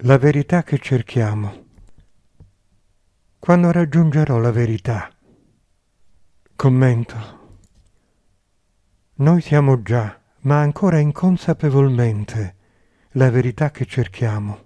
La verità che cerchiamo. Quando raggiungerò la verità? Commento. Noi siamo già, ma ancora inconsapevolmente, la verità che cerchiamo.